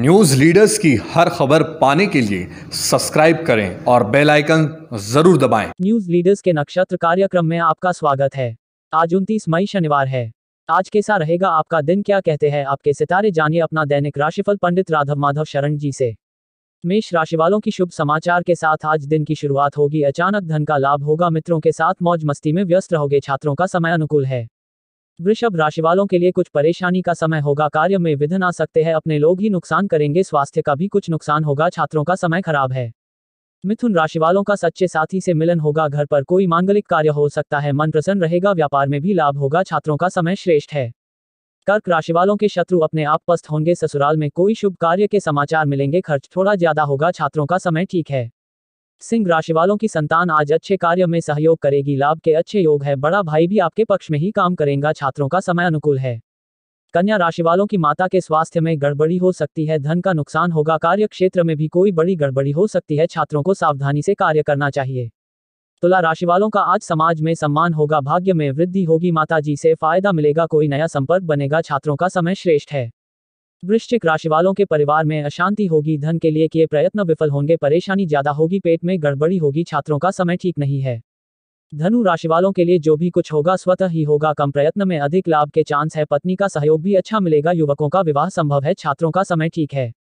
News leaders की हर खबर पाने के लिए सब्सक्राइब करें और बेल आइकन जरूर दबाएं। न्यूज़ लीडर्स के नक्षत्र कार्यक्रम में आपका स्वागत है आज उनतीस मई शनिवार है आज कैसा रहेगा आपका दिन क्या कहते हैं आपके सितारे जानिए अपना दैनिक राशिफल पंडित राधव माधव शरण जी से मेष राशि वालों की शुभ समाचार के साथ आज दिन की शुरुआत होगी अचानक धन का लाभ होगा मित्रों के साथ मौज मस्ती में व्यस्त रहोगे छात्रों का समय अनुकूल है वृषभ राशि वालों के लिए कुछ परेशानी का समय होगा कार्य में विधन आ सकते हैं अपने लोग ही नुकसान करेंगे स्वास्थ्य का भी कुछ नुकसान होगा छात्रों का समय खराब है मिथुन राशि वालों का सच्चे साथी से मिलन होगा घर पर कोई मांगलिक कार्य हो सकता है मन प्रसन्न रहेगा व्यापार में भी लाभ होगा छात्रों का समय श्रेष्ठ है कर्क राशि वालों के शत्रु अपने आप पस्त होंगे ससुराल में कोई शुभ कार्य के समाचार मिलेंगे खर्च थोड़ा ज्यादा होगा छात्रों का समय ठीक है सिंह राशि वालों की संतान आज अच्छे कार्य में सहयोग करेगी लाभ के अच्छे योग है बड़ा भाई भी आपके पक्ष में ही काम करेगा छात्रों का समय अनुकूल है कन्या राशि वालों की माता के स्वास्थ्य में गड़बड़ी हो सकती है धन का नुकसान होगा कार्य क्षेत्र में भी कोई बड़ी गड़बड़ी हो सकती है छात्रों को सावधानी से कार्य करना चाहिए तुला राशि वालों का आज समाज में सम्मान होगा भाग्य में वृद्धि होगी माता से फायदा मिलेगा कोई नया संपर्क बनेगा छात्रों का समय श्रेष्ठ है वृश्चिक राशि वालों के परिवार में अशांति होगी धन के लिए किए प्रयत्न विफल होंगे परेशानी ज्यादा होगी पेट में गड़बड़ी होगी छात्रों का समय ठीक नहीं है धनु राशि वालों के लिए जो भी कुछ होगा स्वतः ही होगा कम प्रयत्न में अधिक लाभ के चांस है पत्नी का सहयोग भी अच्छा मिलेगा युवकों का विवाह संभव है छात्रों का समय ठीक है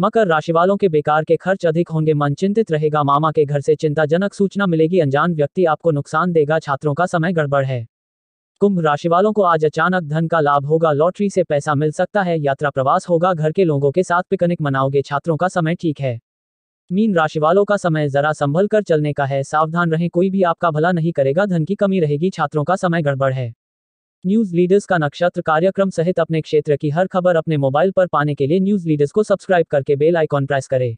मकर राशि वालों के बेकार के खर्च अधिक होंगे मन चिंतित रहेगा मामा के घर से चिंताजनक सूचना मिलेगी अनजान व्यक्ति आपको नुकसान देगा छात्रों का समय गड़बड़ है कुंभ राशि वालों को आज अचानक धन का लाभ होगा लॉटरी से पैसा मिल सकता है यात्रा प्रवास होगा घर के लोगों के साथ पिकनिक मनाओगे छात्रों का समय ठीक है मीन राशि वालों का समय जरा संभल कर चलने का है सावधान रहें कोई भी आपका भला नहीं करेगा धन की कमी रहेगी छात्रों का समय गड़बड़ है न्यूज लीडर्स का नक्षत्र कार्यक्रम सहित अपने क्षेत्र की हर खबर अपने मोबाइल पर पाने के लिए न्यूज लीडर्स को सब्सक्राइब करके बेल आइकॉन प्रेस करें